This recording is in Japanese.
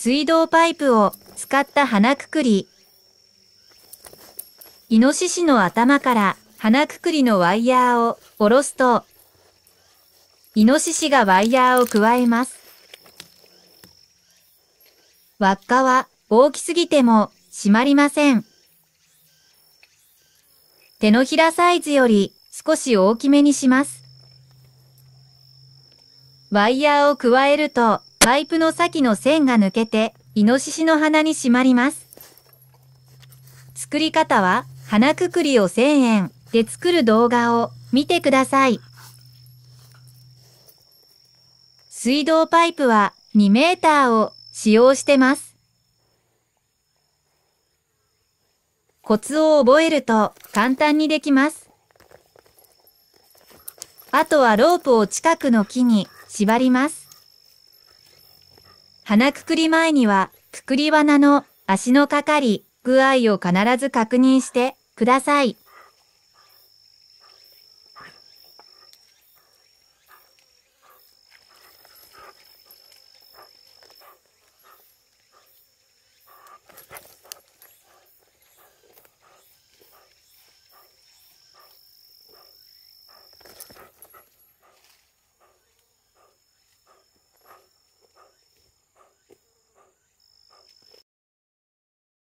水道パイプを使った鼻くくり。イノシシの頭から鼻くくりのワイヤーを下ろすと、イノシシがワイヤーを加えます。輪っかは大きすぎても閉まりません。手のひらサイズより少し大きめにします。ワイヤーを加えるとパイプの先の線が抜けて、イノシシの鼻に締まります。作り方は、花くくりを1000円で作る動画を見てください。水道パイプは2メーターを使用してます。コツを覚えると簡単にできます。あとはロープを近くの木に縛ります。鼻くくり前には、くくり罠の足のかかり具合を必ず確認してください。